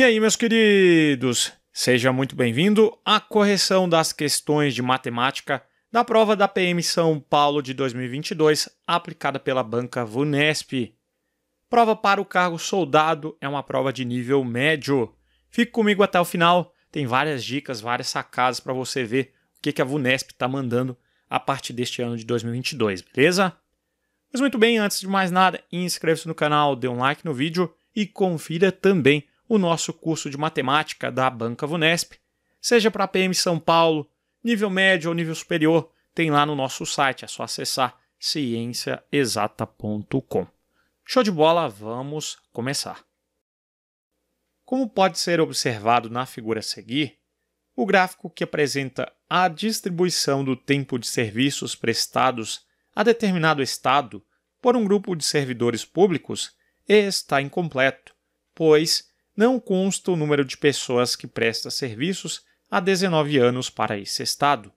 E aí, meus queridos, seja muito bem-vindo à correção das questões de matemática da prova da PM São Paulo de 2022, aplicada pela banca Vunesp. Prova para o cargo soldado é uma prova de nível médio. Fique comigo até o final, tem várias dicas, várias sacadas para você ver o que, que a Vunesp está mandando a partir deste ano de 2022, beleza? Mas muito bem, antes de mais nada, inscreva-se no canal, dê um like no vídeo e confira também o nosso curso de matemática da Banca Vunesp, seja para PM São Paulo, nível médio ou nível superior, tem lá no nosso site, é só acessar cienciaexata.com. Show de bola, vamos começar. Como pode ser observado na figura a seguir, o gráfico que apresenta a distribuição do tempo de serviços prestados a determinado estado por um grupo de servidores públicos está incompleto, pois não consta o número de pessoas que presta serviços há 19 anos para esse Estado.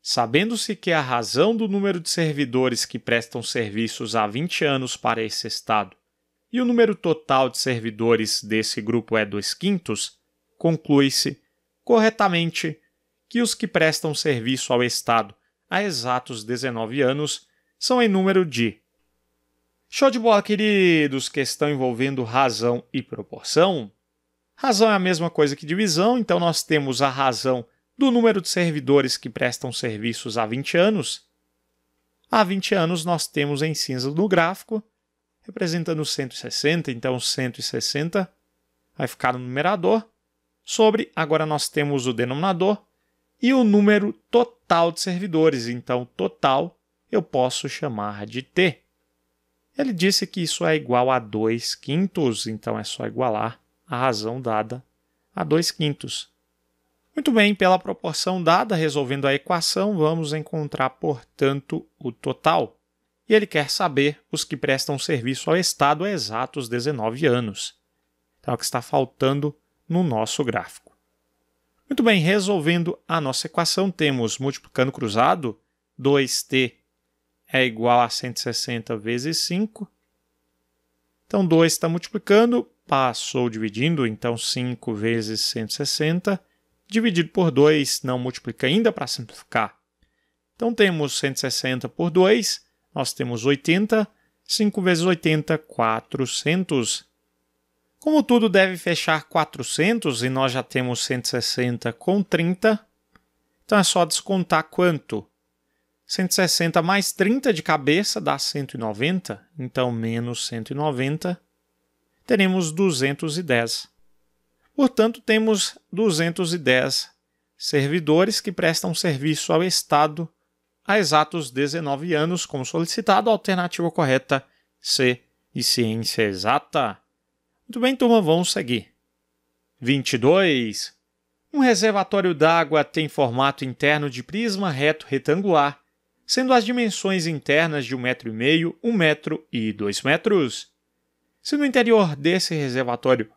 Sabendo-se que a razão do número de servidores que prestam serviços há 20 anos para esse Estado e o número total de servidores desse grupo é 2 quintos, conclui-se, corretamente, que os que prestam serviço ao Estado há exatos 19 anos são em número de Show de bola, queridos! Questão envolvendo razão e proporção. Razão é a mesma coisa que divisão, então nós temos a razão do número de servidores que prestam serviços há 20 anos. Há 20 anos nós temos em cinza no gráfico, representando 160, então 160 vai ficar no numerador, sobre, agora nós temos o denominador, e o número total de servidores, então total eu posso chamar de T. Ele disse que isso é igual a 2 quintos, então é só igualar a razão dada a 2 quintos. Muito bem, pela proporção dada, resolvendo a equação, vamos encontrar, portanto, o total. E ele quer saber os que prestam serviço ao Estado há exatos 19 anos. Então, é o que está faltando no nosso gráfico. Muito bem, resolvendo a nossa equação, temos multiplicando cruzado 2t é igual a 160 vezes 5. Então, 2 está multiplicando, passou dividindo, então 5 vezes 160, dividido por 2, não multiplica ainda para simplificar. Então, temos 160 por 2, nós temos 80, 5 vezes 80, 400. Como tudo deve fechar 400 e nós já temos 160 com 30, então é só descontar quanto? 160 mais 30 de cabeça dá 190, então menos 190, teremos 210. Portanto, temos 210 servidores que prestam serviço ao Estado há exatos 19 anos, como solicitado, a alternativa correta C e ciência exata. Muito bem, turma, vamos seguir. 22. Um reservatório d'água tem formato interno de prisma reto retangular sendo as dimensões internas de 1,5 metro, 1 m um metro e 2 metros. Se no interior desse reservatório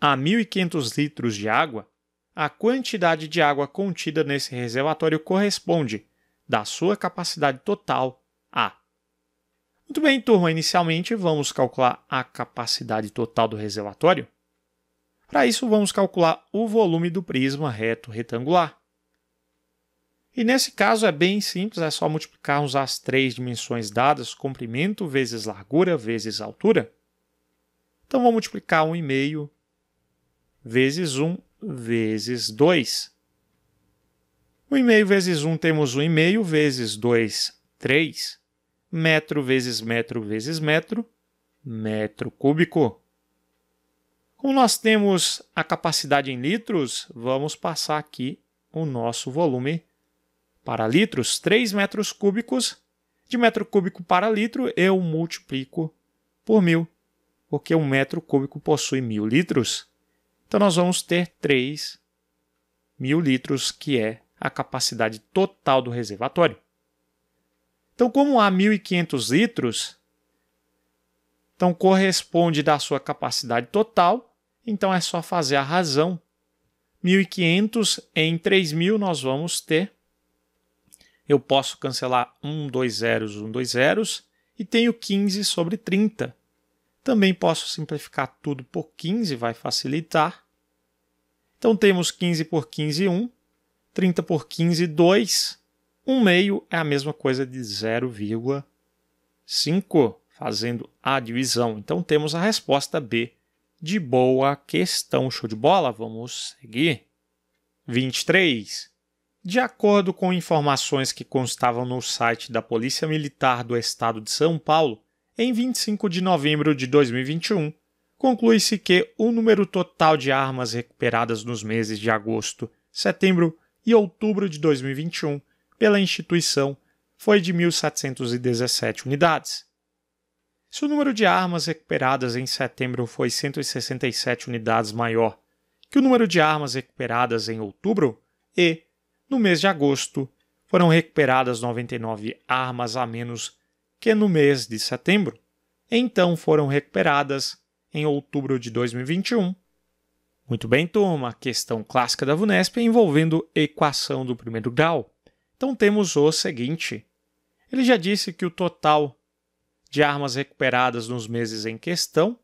há 1.500 litros de água, a quantidade de água contida nesse reservatório corresponde, da sua capacidade total, a. Muito bem, turma, inicialmente vamos calcular a capacidade total do reservatório. Para isso, vamos calcular o volume do prisma reto retangular. E nesse caso é bem simples, é só multiplicarmos as três dimensões dadas, comprimento vezes largura vezes altura. Então vou multiplicar 1,5 vezes 1 vezes 2. 1,5 vezes 1 temos 1,5 vezes 2, 3. Metro vezes metro vezes metro, metro cúbico. Como nós temos a capacidade em litros, vamos passar aqui o nosso volume para litros, 3 metros cúbicos. De metro cúbico para litro, eu multiplico por mil, porque um metro cúbico possui mil litros. Então, nós vamos ter 3 mil litros, que é a capacidade total do reservatório. Então, como há 1.500 litros, então corresponde da sua capacidade total, então é só fazer a razão. 1.500 em 3.000 nós vamos ter eu posso cancelar 1, 2 zeros, 1, 2 zeros e tenho 15 sobre 30. Também posso simplificar tudo por 15, vai facilitar. Então temos 15 por 15, 1, 30 por 15, 2. 1 meio é a mesma coisa de 0,5, fazendo a divisão. Então temos a resposta B de boa questão. Show de bola? Vamos seguir. 23. De acordo com informações que constavam no site da Polícia Militar do Estado de São Paulo, em 25 de novembro de 2021, conclui-se que o número total de armas recuperadas nos meses de agosto, setembro e outubro de 2021 pela instituição foi de 1.717 unidades. Se o número de armas recuperadas em setembro foi 167 unidades maior que o número de armas recuperadas em outubro, e no mês de agosto, foram recuperadas 99 armas a menos que no mês de setembro. Então foram recuperadas em outubro de 2021. Muito bem, turma, questão clássica da VUNESP envolvendo equação do primeiro grau. Então temos o seguinte: ele já disse que o total de armas recuperadas nos meses em questão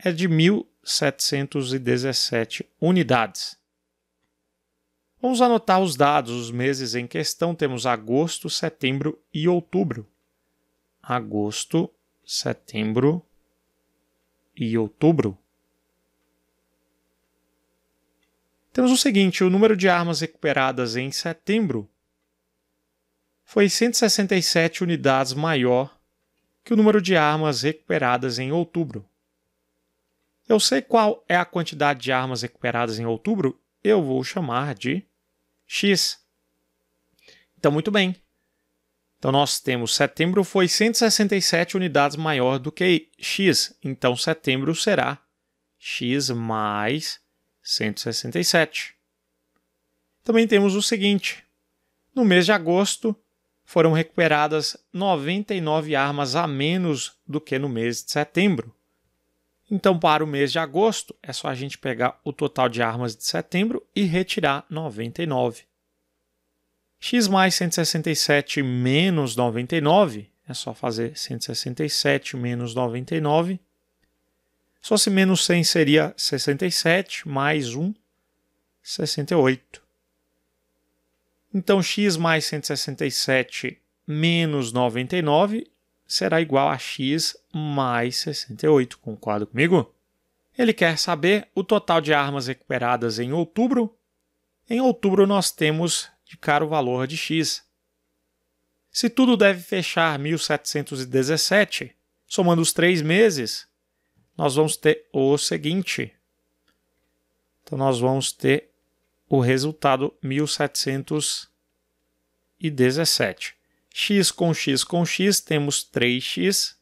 é de 1.717 unidades. Vamos anotar os dados, os meses em questão. Temos agosto, setembro e outubro. Agosto, setembro e outubro. Temos o seguinte: o número de armas recuperadas em setembro foi 167 unidades maior que o número de armas recuperadas em outubro. Eu sei qual é a quantidade de armas recuperadas em outubro eu vou chamar de X. Então, muito bem. Então, nós temos setembro foi 167 unidades maior do que X. Então, setembro será X mais 167. Também temos o seguinte: no mês de agosto foram recuperadas 99 armas a menos do que no mês de setembro. Então, para o mês de agosto, é só a gente pegar o total de armas de setembro e retirar 99. X mais 167 menos 99, é só fazer 167 menos 99. Se fosse menos 100, seria 67 mais 1, 68. Então, x mais 167 menos 99 será igual a x mais 68. Concorda comigo? Ele quer saber o total de armas recuperadas em outubro. Em outubro, nós temos de cara o valor de x. Se tudo deve fechar 1717, somando os três meses, nós vamos ter o seguinte. Então, nós vamos ter o resultado 1717 x com x com x, temos 3x,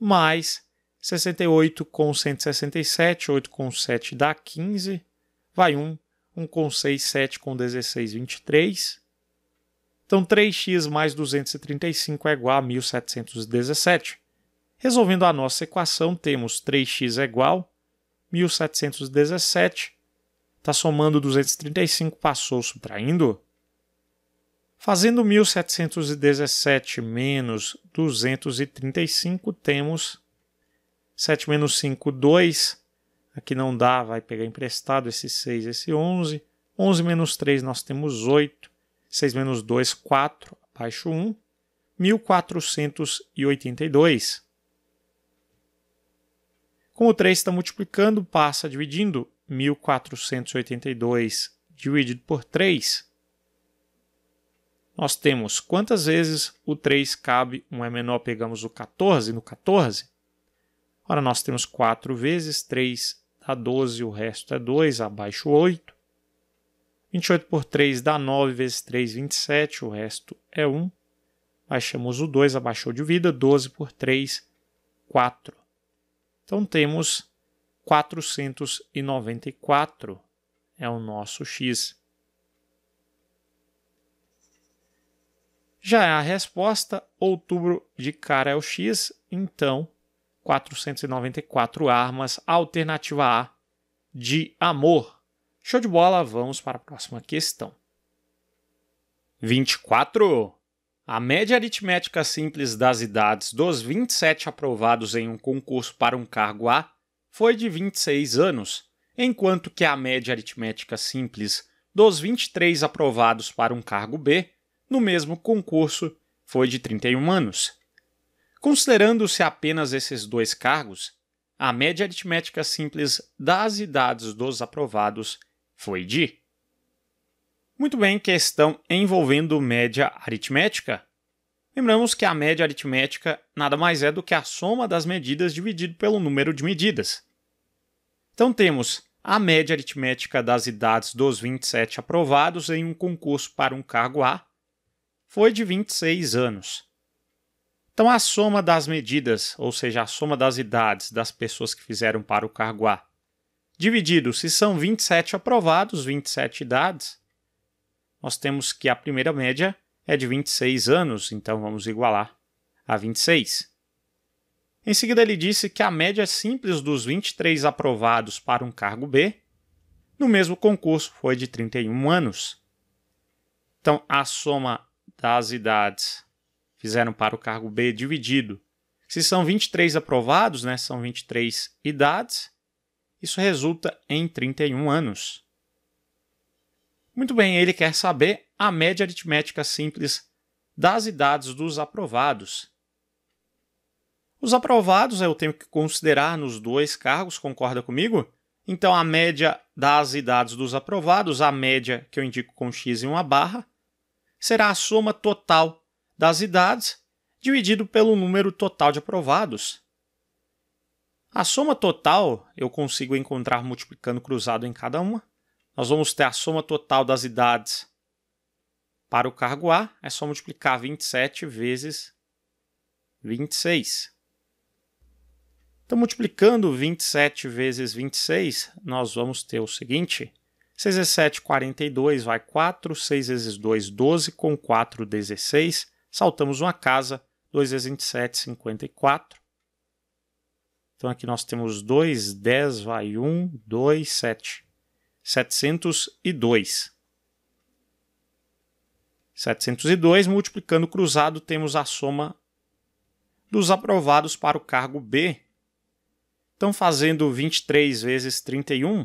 mais 68 com 167, 8 com 7 dá 15, vai 1, 1 com 6, 7 com 16, 23. Então, 3x mais 235 é igual a 1717. Resolvendo a nossa equação, temos 3x é igual 1717. Está somando 235, passou, subtraindo Fazendo 1717 menos 235, temos 7 menos 5, 2. Aqui não dá, vai pegar emprestado esse 6, esse 11. 11 menos 3, nós temos 8. 6 menos 2, 4, abaixo 1. 1482. Como o 3 está multiplicando, passa dividindo. 1482 dividido por 3 nós temos quantas vezes o 3 cabe, 1 é menor, pegamos o 14 no 14. Ora, nós temos 4 vezes 3 dá 12, o resto é 2, abaixo 8. 28 por 3 dá 9, vezes 3, 27, o resto é 1. Baixamos o 2, abaixou de vida, 12 por 3, 4. Então temos 494, é o nosso x. Já é a resposta, outubro de cara é o X, então 494 armas, alternativa A, de amor. Show de bola, vamos para a próxima questão. 24. A média aritmética simples das idades dos 27 aprovados em um concurso para um cargo A foi de 26 anos, enquanto que a média aritmética simples dos 23 aprovados para um cargo B no mesmo concurso foi de 31 anos. Considerando-se apenas esses dois cargos, a média aritmética simples das idades dos aprovados foi de. Muito bem, questão envolvendo média aritmética. Lembramos que a média aritmética nada mais é do que a soma das medidas dividido pelo número de medidas. Então temos a média aritmética das idades dos 27 aprovados em um concurso para um cargo A foi de 26 anos. Então, a soma das medidas, ou seja, a soma das idades das pessoas que fizeram para o cargo A, dividido se são 27 aprovados, 27 idades, nós temos que a primeira média é de 26 anos, então vamos igualar a 26. Em seguida, ele disse que a média é simples dos 23 aprovados para um cargo B no mesmo concurso foi de 31 anos. Então, a soma das idades fizeram para o cargo B dividido. Se são 23 aprovados, né, são 23 idades, isso resulta em 31 anos. Muito bem, ele quer saber a média aritmética simples das idades dos aprovados. Os aprovados eu tenho que considerar nos dois cargos, concorda comigo? Então, a média das idades dos aprovados, a média que eu indico com x e uma barra, será a soma total das idades dividido pelo número total de aprovados. A soma total eu consigo encontrar multiplicando cruzado em cada uma. Nós vamos ter a soma total das idades para o cargo A, é só multiplicar 27 vezes 26. Então, multiplicando 27 vezes 26, nós vamos ter o seguinte: 6 vezes 7, 42, vai 4, 6 vezes 2, 12, com 4, 16, saltamos uma casa, 2 vezes 27, 54. Então aqui nós temos 2, 10, vai 1, 2, 7. 702. 702, multiplicando cruzado, temos a soma dos aprovados para o cargo B. Então, fazendo 23 vezes 31,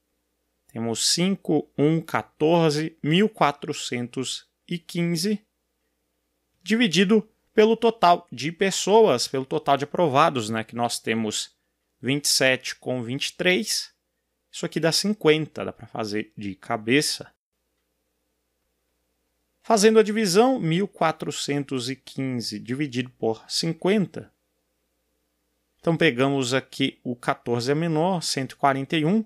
Temos 5, 1, 14, 1415 dividido pelo total de pessoas, pelo total de aprovados, né, que nós temos 27 com 23. Isso aqui dá 50, dá para fazer de cabeça. Fazendo a divisão, 1415 dividido por 50. Então pegamos aqui o 14 é menor, 141.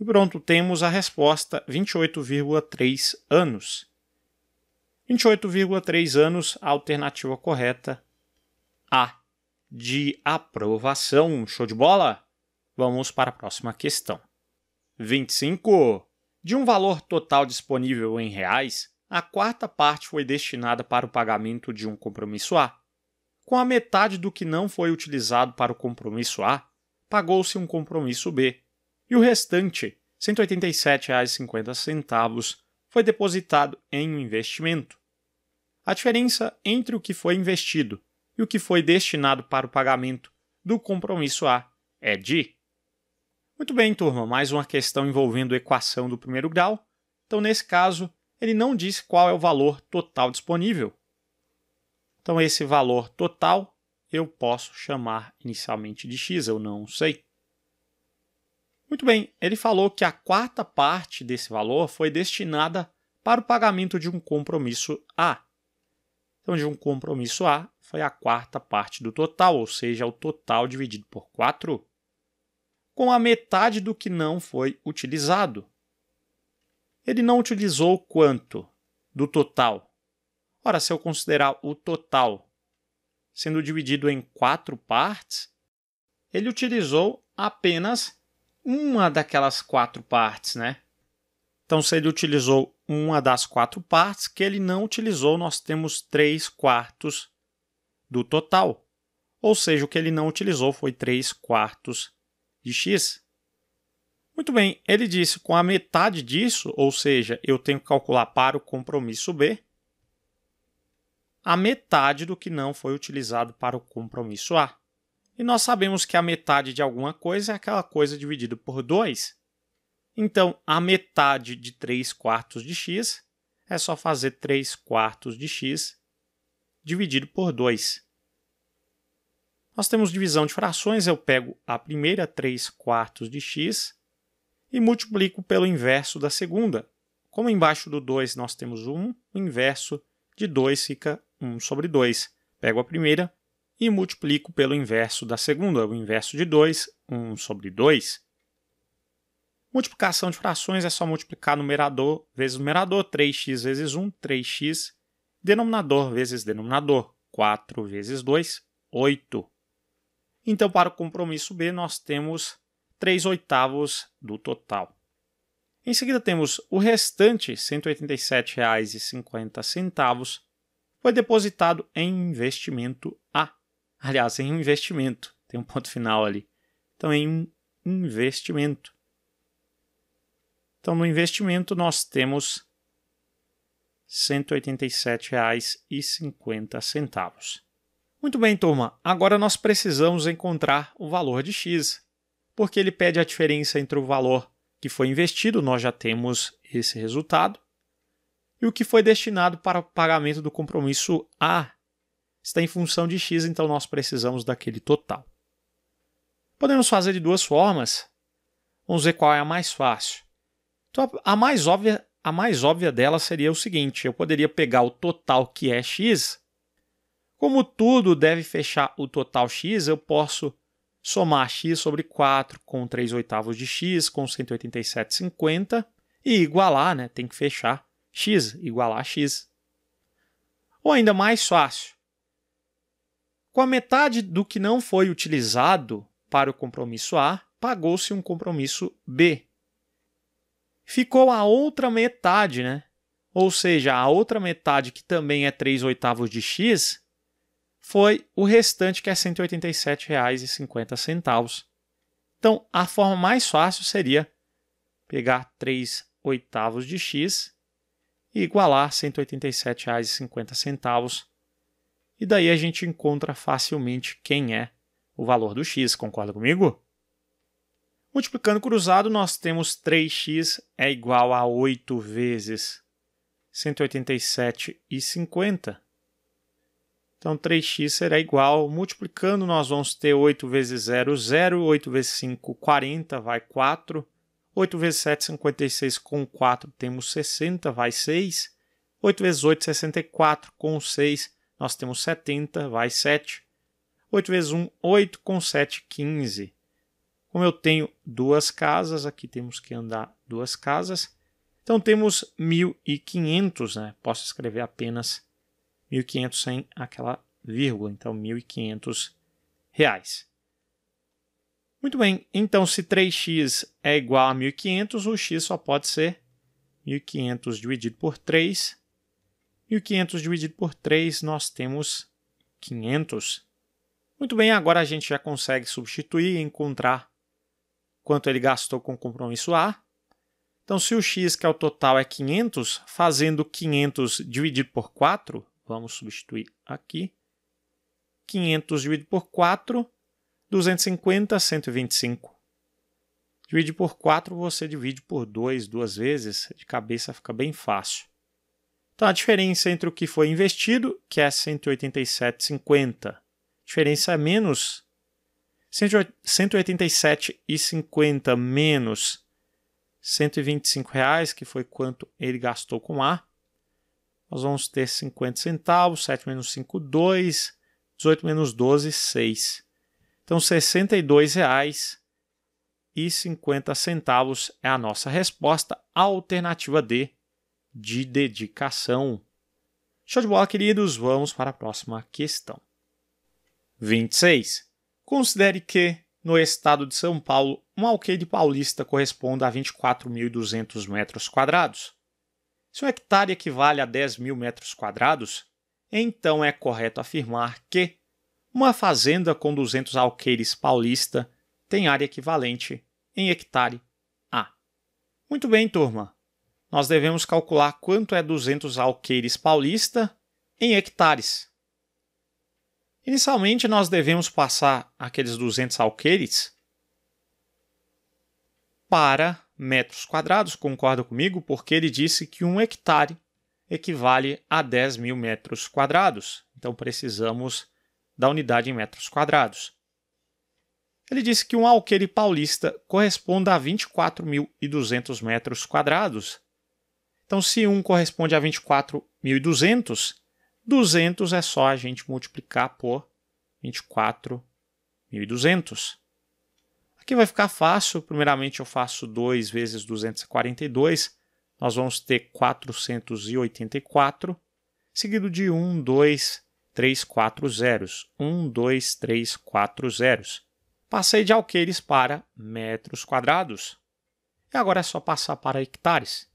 E pronto, temos a resposta: 28,3 anos. 28,3 anos, a alternativa correta A de aprovação. Show de bola? Vamos para a próxima questão. 25. De um valor total disponível em reais, a quarta parte foi destinada para o pagamento de um compromisso A. Com a metade do que não foi utilizado para o compromisso A, pagou-se um compromisso B, e o restante, R$ 187,50, foi depositado em um investimento. A diferença entre o que foi investido e o que foi destinado para o pagamento do compromisso A é de. Muito bem, turma, mais uma questão envolvendo equação do primeiro grau. Então, nesse caso, ele não diz qual é o valor total disponível. Então, esse valor total eu posso chamar inicialmente de x, eu não sei. Muito bem, ele falou que a quarta parte desse valor foi destinada para o pagamento de um compromisso A. Então, de um compromisso A foi a quarta parte do total, ou seja, o total dividido por 4, com a metade do que não foi utilizado. Ele não utilizou quanto do total? Ora, se eu considerar o total sendo dividido em quatro partes, ele utilizou apenas uma daquelas quatro partes, né? Então, se ele utilizou uma das quatro partes que ele não utilizou, nós temos três quartos do total. Ou seja, o que ele não utilizou foi três quartos de x. Muito bem, ele disse com a metade disso, ou seja, eu tenho que calcular para o compromisso B a metade do que não foi utilizado para o compromisso A. E nós sabemos que a metade de alguma coisa é aquela coisa dividida por 2. Então, a metade de 3 quartos de x é só fazer 3 quartos de x dividido por 2. Nós temos divisão de frações, eu pego a primeira 3 quartos de x e multiplico pelo inverso da segunda. Como embaixo do 2 nós temos 1, o inverso de 2 fica 1 sobre 2. Pego a primeira, e multiplico pelo inverso da segunda, o inverso de 2, 1 sobre 2. Multiplicação de frações é só multiplicar numerador vezes numerador, 3x vezes 1, 3x, denominador vezes denominador, 4 vezes 2, 8. Então, para o compromisso B, nós temos 3 oitavos do total. Em seguida, temos o restante, R$ 187,50, foi depositado em investimento A. Aliás, em um investimento. Tem um ponto final ali. Então, em um investimento. Então, no investimento, nós temos R$ 187,50. Muito bem, turma. Agora nós precisamos encontrar o valor de X, porque ele pede a diferença entre o valor que foi investido, nós já temos esse resultado, e o que foi destinado para o pagamento do compromisso A, está em função de x, então nós precisamos daquele total. Podemos fazer de duas formas. Vamos ver qual é a mais fácil. Então, a mais óbvia, a mais óbvia dela seria o seguinte: eu poderia pegar o total que é x. Como tudo deve fechar o total x, eu posso somar x sobre 4 com 3 oitavos de x com 187,50 e igualar, né? tem que fechar x, igualar a x. Ou ainda mais fácil, com a metade do que não foi utilizado para o compromisso A, pagou-se um compromisso B. Ficou a outra metade, né? Ou seja, a outra metade, que também é 3 oitavos de X, foi o restante, que é R$ 187,50. Então, a forma mais fácil seria pegar 3 oitavos de x e igualar R$ 187,50 e daí a gente encontra facilmente quem é o valor do x, concorda comigo? Multiplicando cruzado, nós temos 3x é igual a 8 vezes 187,50. Então, 3x será igual, multiplicando, nós vamos ter 8 vezes 0, 0, 8 vezes 5, 40, vai 4, 8 vezes 7, 56, com 4 temos 60, vai 6, 8 vezes 8, 64, com 6, nós temos 70, vai 7. 8 vezes 1, 8, com 7, 15. Como eu tenho duas casas, aqui temos que andar duas casas. Então temos 1.500, né? Posso escrever apenas 1.500 sem aquela vírgula, então 1.500 reais. Muito bem, então se 3x é igual a 1.500, o x só pode ser 1.500 dividido por 3, e o 500 dividido por 3, nós temos 500. Muito bem, agora a gente já consegue substituir e encontrar quanto ele gastou com compromisso A. Então, se o x, que é o total, é 500, fazendo 500 dividido por 4, vamos substituir aqui, 500 dividido por 4, 250, 125. Divide por 4, você divide por 2 duas vezes, de cabeça fica bem fácil. Então a diferença entre o que foi investido, que é 187,50, diferença é menos 187,50 menos 125 reais, que foi quanto ele gastou com A. Nós vamos ter 50 centavos, 7 menos 5, 2, 18 menos 12, 6. Então, R$ centavos é a nossa resposta alternativa D de dedicação. Show de bola, queridos. Vamos para a próxima questão. 26. Considere que, no estado de São Paulo, um alqueire paulista corresponda a 24.200 metros quadrados. Se um hectare equivale a 10.000 mil metros quadrados, então é correto afirmar que uma fazenda com 200 alqueires paulista tem área equivalente em hectare A. Muito bem, turma nós devemos calcular quanto é 200 alqueires paulista em hectares. Inicialmente, nós devemos passar aqueles 200 alqueires para metros quadrados, concorda comigo? Porque ele disse que um hectare equivale a 10 mil metros quadrados. Então, precisamos da unidade em metros quadrados. Ele disse que um alqueire paulista corresponde a 24.200 metros quadrados, então, se 1 corresponde a 24.200, 200 é só a gente multiplicar por 24.200. Aqui vai ficar fácil. Primeiramente, eu faço 2 vezes 242. Nós vamos ter 484, seguido de 1, 2, 3, 4 zeros. 1, 2, 3, 4 zeros. Passei de alqueires para metros quadrados. E agora é só passar para hectares.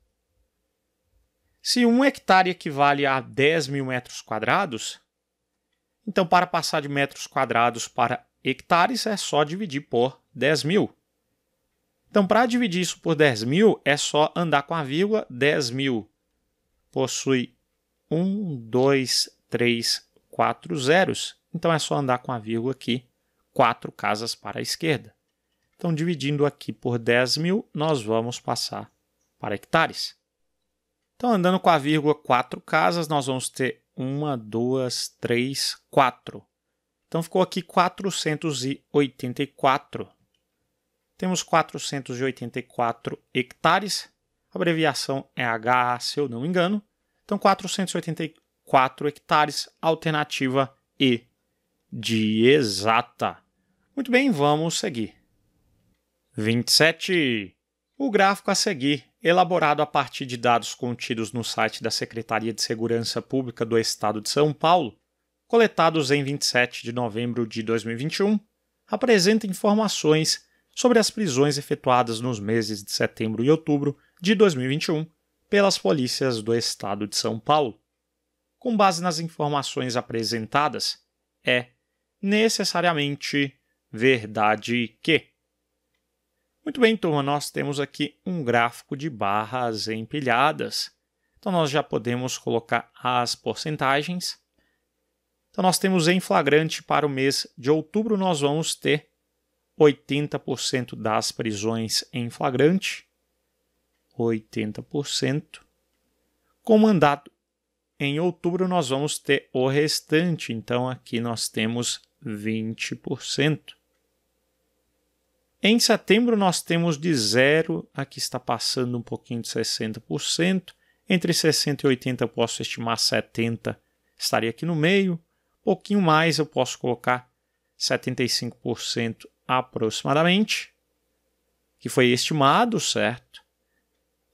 Se um hectare equivale a 10 mil metros quadrados, então para passar de metros quadrados para hectares é só dividir por 10 mil. Então, para dividir isso por 10 mil, é só andar com a vírgula. 10 mil possui 1, 2, 3, 4 zeros. Então, é só andar com a vírgula aqui, 4 casas para a esquerda. Então, dividindo aqui por 10 mil, nós vamos passar para hectares. Então, andando com a vírgula quatro casas, nós vamos ter uma, duas, três, quatro. Então, ficou aqui 484. Temos 484 hectares. A abreviação é HA, se eu não me engano. Então, 484 hectares, alternativa E de exata. Muito bem, vamos seguir. 27. O gráfico a seguir, elaborado a partir de dados contidos no site da Secretaria de Segurança Pública do Estado de São Paulo, coletados em 27 de novembro de 2021, apresenta informações sobre as prisões efetuadas nos meses de setembro e outubro de 2021 pelas polícias do Estado de São Paulo. Com base nas informações apresentadas, é necessariamente verdade que muito bem, turma, nós temos aqui um gráfico de barras empilhadas. Então, nós já podemos colocar as porcentagens. Então, nós temos em flagrante para o mês de outubro, nós vamos ter 80% das prisões em flagrante, 80%. Com mandado em outubro, nós vamos ter o restante, então aqui nós temos 20%. Em setembro, nós temos de zero, aqui está passando um pouquinho de 60%, entre 60% e 80% eu posso estimar 70%, estaria aqui no meio, pouquinho mais eu posso colocar 75% aproximadamente, que foi estimado, certo?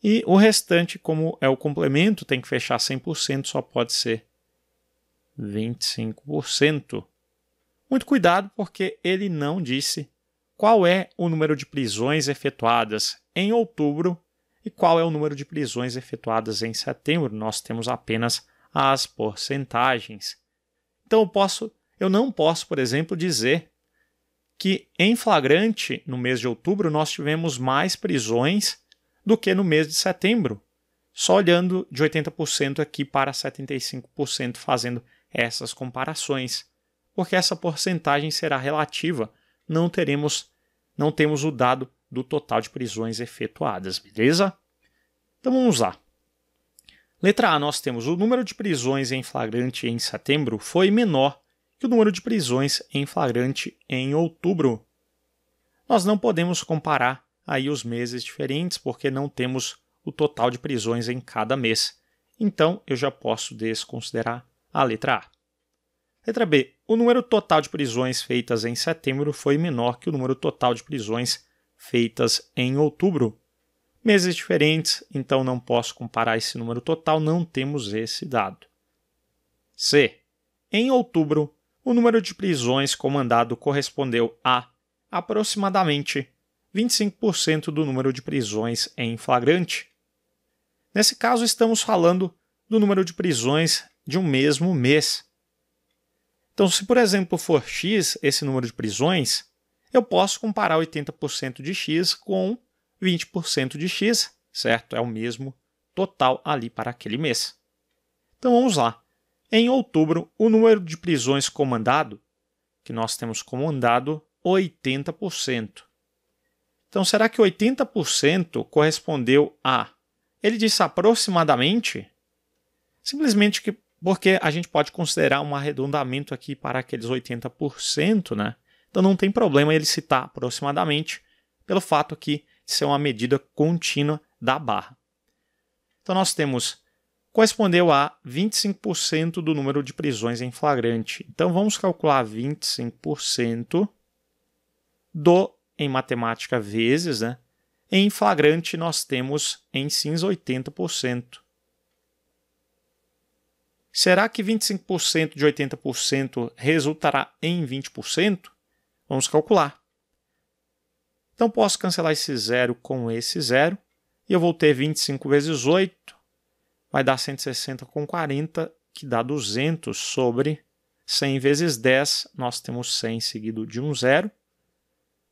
E o restante, como é o complemento, tem que fechar 100%, só pode ser 25%. Muito cuidado, porque ele não disse qual é o número de prisões efetuadas em outubro e qual é o número de prisões efetuadas em setembro. Nós temos apenas as porcentagens. Então eu posso, eu não posso, por exemplo, dizer que em flagrante no mês de outubro nós tivemos mais prisões do que no mês de setembro, só olhando de 80% aqui para 75% fazendo essas comparações, porque essa porcentagem será relativa, não teremos não temos o dado do total de prisões efetuadas, beleza? Então vamos lá. Letra A, nós temos o número de prisões em flagrante em setembro foi menor que o número de prisões em flagrante em outubro. Nós não podemos comparar aí os meses diferentes porque não temos o total de prisões em cada mês. Então eu já posso desconsiderar a letra A. Letra B. O número total de prisões feitas em setembro foi menor que o número total de prisões feitas em outubro. Meses diferentes, então não posso comparar esse número total, não temos esse dado. C. Em outubro, o número de prisões comandado correspondeu a aproximadamente 25% do número de prisões em flagrante. Nesse caso, estamos falando do número de prisões de um mesmo mês. Então, se por exemplo for x esse número de prisões, eu posso comparar 80% de x com 20% de x, certo? É o mesmo total ali para aquele mês. Então vamos lá. Em outubro, o número de prisões comandado, que nós temos comandado 80%. Então será que 80% correspondeu a? Ele disse aproximadamente? Simplesmente que porque a gente pode considerar um arredondamento aqui para aqueles 80%, né? Então não tem problema ele citar aproximadamente, pelo fato aqui de ser uma medida contínua da barra. Então nós temos correspondeu a 25% do número de prisões em flagrante. Então vamos calcular 25% do em matemática vezes, né? Em flagrante nós temos em cinza 80%. Será que 25% de 80% resultará em 20%? Vamos calcular. Então, posso cancelar esse zero com esse zero, e eu vou ter 25 vezes 8, vai dar 160 com 40, que dá 200 sobre 100 vezes 10, nós temos 100 seguido de um zero.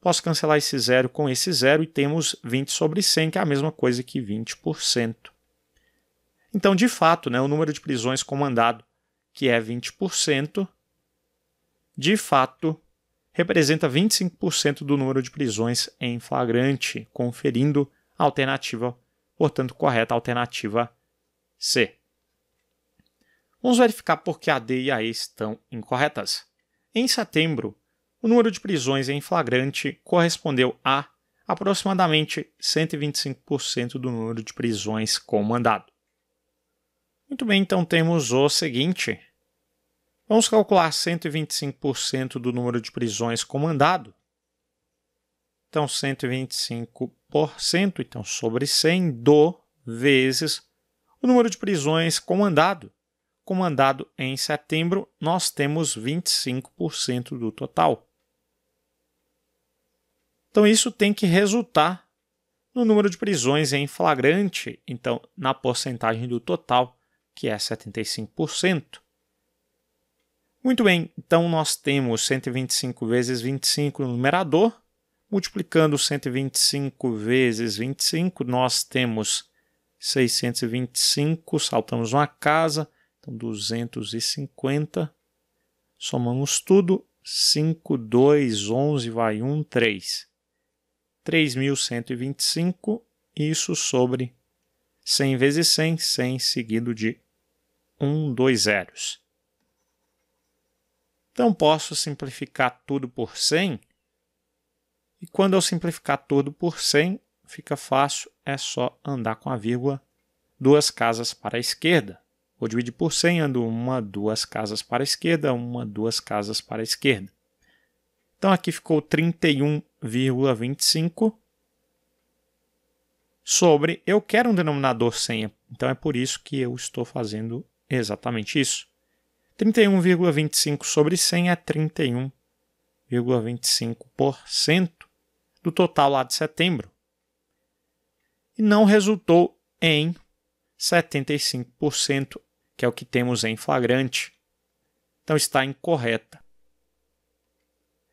Posso cancelar esse zero com esse zero e temos 20 sobre 100, que é a mesma coisa que 20%. Então, de fato, né, o número de prisões mandado, que é 20%, de fato representa 25% do número de prisões em flagrante, conferindo a alternativa, portanto, correta a alternativa C. Vamos verificar por que a D e a E estão incorretas. Em setembro, o número de prisões em flagrante correspondeu a aproximadamente 125% do número de prisões com mandado. Muito bem, então temos o seguinte. Vamos calcular 125% do número de prisões comandado. Então, 125%, então, sobre 100 do vezes o número de prisões comandado. Comandado em setembro, nós temos 25% do total. Então, isso tem que resultar no número de prisões em flagrante, então, na porcentagem do total que é 75%. Muito bem, então nós temos 125 vezes 25 no numerador. Multiplicando 125 vezes 25, nós temos 625, saltamos uma casa, então 250. Somamos tudo, 5, 2, 11, vai 1, 3. 3.125, isso sobre 100 vezes 100, 100 seguido de um, dois zeros. Então posso simplificar tudo por 100. E quando eu simplificar tudo por 100, fica fácil, é só andar com a vírgula duas casas para a esquerda. Vou dividir por 100, ando uma, duas casas para a esquerda, uma, duas casas para a esquerda. Então aqui ficou 31,25 sobre eu quero um denominador 100. Então é por isso que eu estou fazendo exatamente isso. 31,25 sobre 100 é 31,25% do total lá de setembro. E não resultou em 75%, que é o que temos em flagrante. Então está incorreta.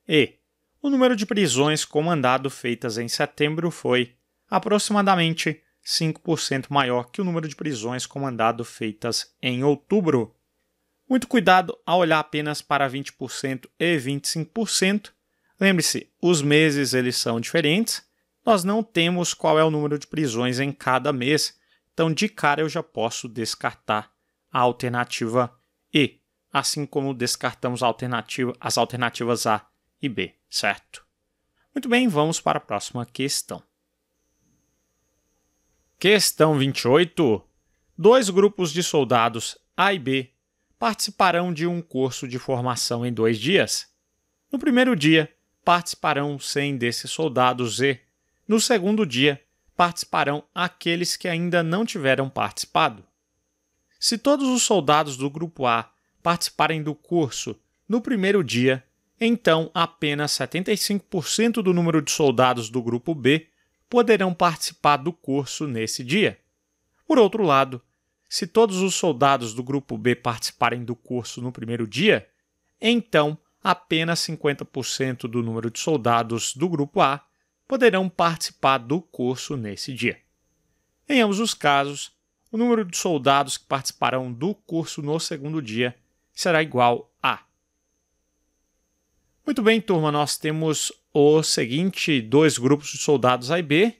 E o número de prisões comandado feitas em setembro foi aproximadamente 5% maior que o número de prisões comandado feitas em outubro. Muito cuidado ao olhar apenas para 20% e 25%. Lembre-se, os meses eles são diferentes. Nós não temos qual é o número de prisões em cada mês, então de cara eu já posso descartar a alternativa E, assim como descartamos alternativa, as alternativas A e B, certo? Muito bem, vamos para a próxima questão. Questão 28. Dois grupos de soldados A e B participarão de um curso de formação em dois dias. No primeiro dia, participarão 100 desses soldados E. No segundo dia, participarão aqueles que ainda não tiveram participado. Se todos os soldados do grupo A participarem do curso no primeiro dia, então apenas 75% do número de soldados do grupo B poderão participar do curso nesse dia. Por outro lado, se todos os soldados do Grupo B participarem do curso no primeiro dia, então apenas 50% do número de soldados do Grupo A poderão participar do curso nesse dia. Em ambos os casos, o número de soldados que participarão do curso no segundo dia será igual a muito bem, turma, nós temos o seguinte: dois grupos de soldados A e B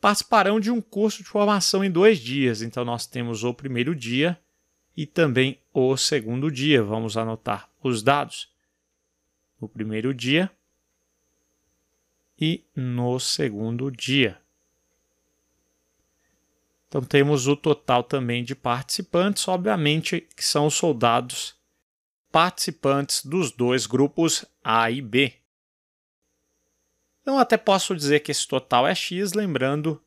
participarão de um curso de formação em dois dias. Então, nós temos o primeiro dia e também o segundo dia. Vamos anotar os dados. No primeiro dia e no segundo dia. Então, temos o total também de participantes, obviamente, que são os soldados participantes dos dois grupos A e B. Então, até posso dizer que esse total é x, lembrando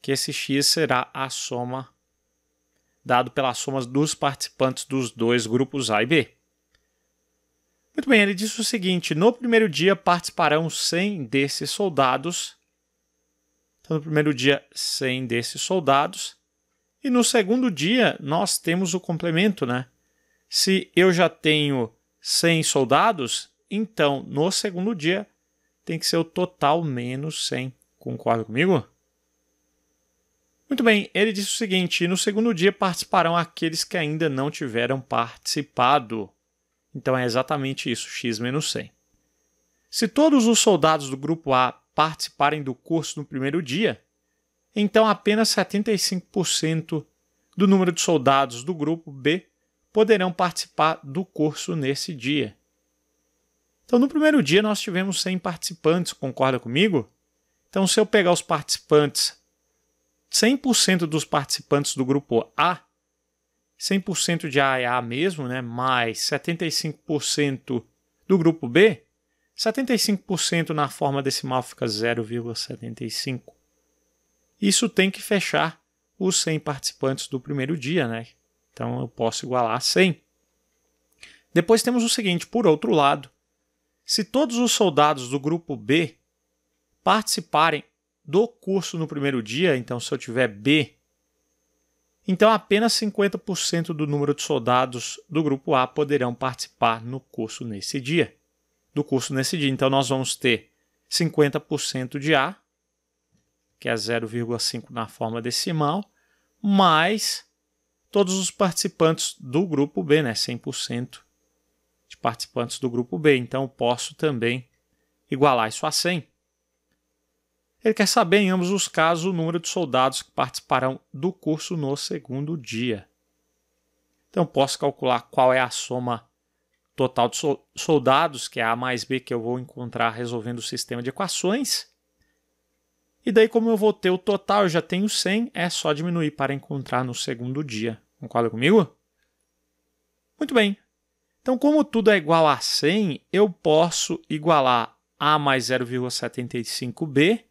que esse x será a soma dado pelas somas dos participantes dos dois grupos A e B. Muito bem, ele disse o seguinte: no primeiro dia participarão 100 desses soldados. Então, no primeiro dia, 100 desses soldados. E no segundo dia, nós temos o complemento, né? Se eu já tenho 100 soldados, então no segundo dia tem que ser o total menos 100. Concorda comigo? Muito bem, ele disse o seguinte: no segundo dia participarão aqueles que ainda não tiveram participado. Então é exatamente isso, x menos 100. Se todos os soldados do grupo A participarem do curso no primeiro dia, então apenas 75% do número de soldados do grupo B poderão participar do curso nesse dia. Então, no primeiro dia, nós tivemos 100 participantes, concorda comigo? Então, se eu pegar os participantes, 100% dos participantes do grupo A, 100% de A é A mesmo, né? mais 75% do grupo B, 75% na forma decimal fica 0,75. Isso tem que fechar os 100 participantes do primeiro dia, né? Então eu posso igualar a 100. Depois temos o seguinte, por outro lado, se todos os soldados do grupo B participarem do curso no primeiro dia, então se eu tiver B, então apenas 50% do número de soldados do grupo A poderão participar no curso nesse dia. Do curso nesse dia, então nós vamos ter 50% de A, que é 0,5 na forma decimal, mais todos os participantes do grupo B, né? 100% de participantes do grupo B. Então posso também igualar isso a 100. Ele quer saber, em ambos os casos, o número de soldados que participarão do curso no segundo dia. Então, posso calcular qual é a soma total de soldados, que é A mais B, que eu vou encontrar resolvendo o sistema de equações. E daí, como eu vou ter o total, eu já tenho 100, é só diminuir para encontrar no segundo dia. Concorda comigo? Muito bem. Então, como tudo é igual a 100, eu posso igualar a mais 0,75b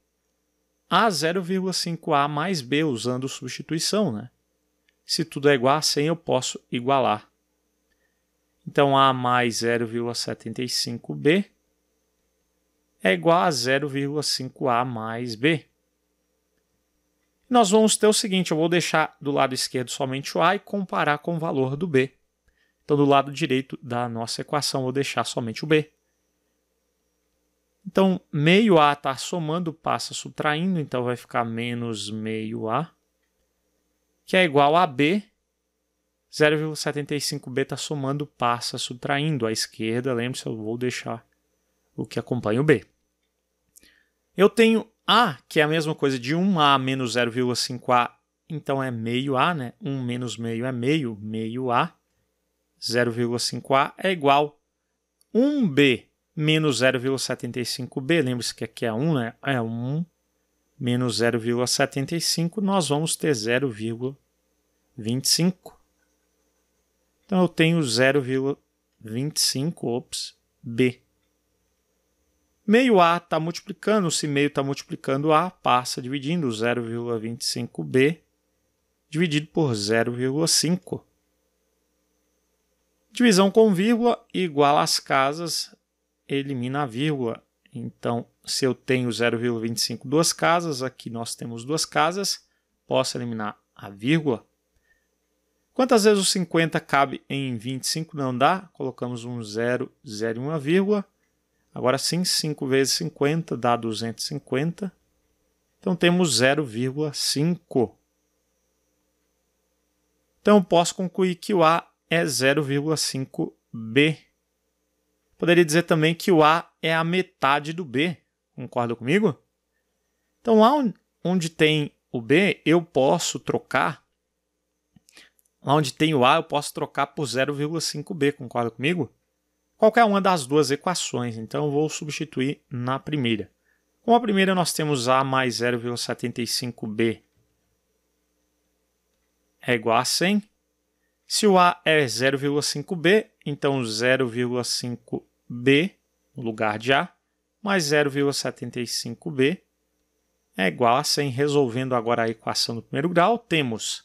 a 0,5a mais b, usando substituição. Né? Se tudo é igual a 100, eu posso igualar. Então, a mais 0,75b é igual a 0,5a mais b. Nós vamos ter o seguinte, eu vou deixar do lado esquerdo somente o A e comparar com o valor do B. Então, do lado direito da nossa equação, vou deixar somente o B. Então, meio A está somando, passa subtraindo, então vai ficar menos meio A, que é igual a B. 0,75B está somando, passa subtraindo. À esquerda, lembre-se, eu vou deixar o que acompanha o B. Eu tenho a, que é a mesma coisa de 1A menos 0,5A, então é meio A, né? 1 menos meio é meio, meio A. 0,5A é igual 1B menos 0,75B. Lembre-se que aqui é 1, né? É 1 menos 0,75, nós vamos ter 0,25. Então eu tenho 0,25, ops, B. Meio A está multiplicando, se meio está multiplicando A, passa dividindo 0,25B dividido por 0,5. Divisão com vírgula igual às casas, elimina a vírgula. Então, se eu tenho 0,25 duas casas, aqui nós temos duas casas, posso eliminar a vírgula. Quantas vezes o 50 cabe em 25? Não dá. Colocamos um 0, 0 e uma vírgula. Agora sim, 5 vezes 50 dá 250. Então temos 0,5. Então posso concluir que o A é 0,5B. Poderia dizer também que o A é a metade do B. Concorda comigo? Então, lá onde tem o B, eu posso trocar. Lá onde tem o A, eu posso trocar por 0,5B. Concorda comigo? qualquer uma das duas equações, então vou substituir na primeira. Com a primeira nós temos A mais 0,75B é igual a 100. Se o A é 0,5B, então 0,5B no lugar de A mais 0,75B é igual a 100. Resolvendo agora a equação do primeiro grau, temos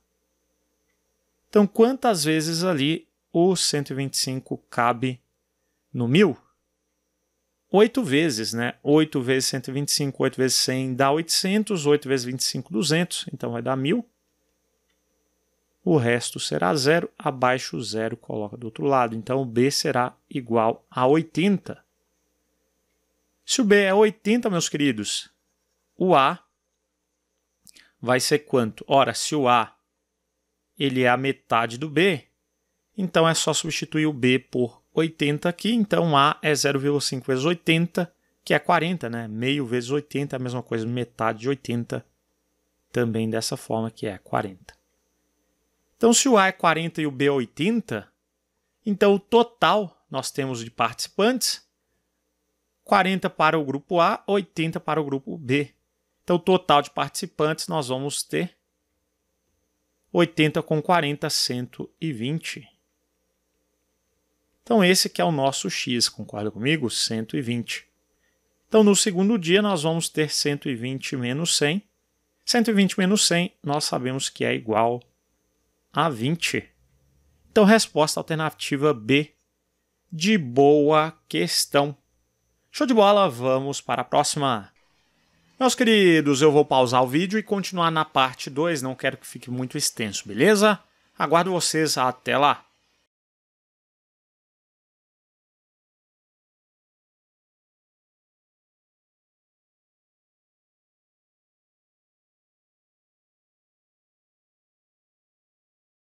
Então, quantas vezes ali o 125 cabe no 1000? 8 vezes, né? 8 vezes 125, 8 vezes 100 dá 800, 8 vezes 25, 200, então vai dar 1000. O resto será zero, abaixo o zero coloca do outro lado, então o B será igual a 80. Se o B é 80, meus queridos, o A vai ser quanto? Ora, se o A ele é a metade do B, então é só substituir o B por 80 aqui, então A é 0,5 vezes 80, que é 40, né? Meio vezes 80 é a mesma coisa, metade de 80, também dessa forma que é 40. Então, se o A é 40 e o B é 80, então o total nós temos de participantes 40 para o grupo A, 80 para o grupo B. Então, o total de participantes nós vamos ter 80 com 40, 120. Então esse que é o nosso x, concorda comigo? 120. Então no segundo dia nós vamos ter 120 menos 100. 120 menos 100 nós sabemos que é igual a 20. Então resposta alternativa B. De boa questão. Show de bola, vamos para a próxima. Meus queridos, eu vou pausar o vídeo e continuar na parte 2, não quero que fique muito extenso, beleza? Aguardo vocês, até lá!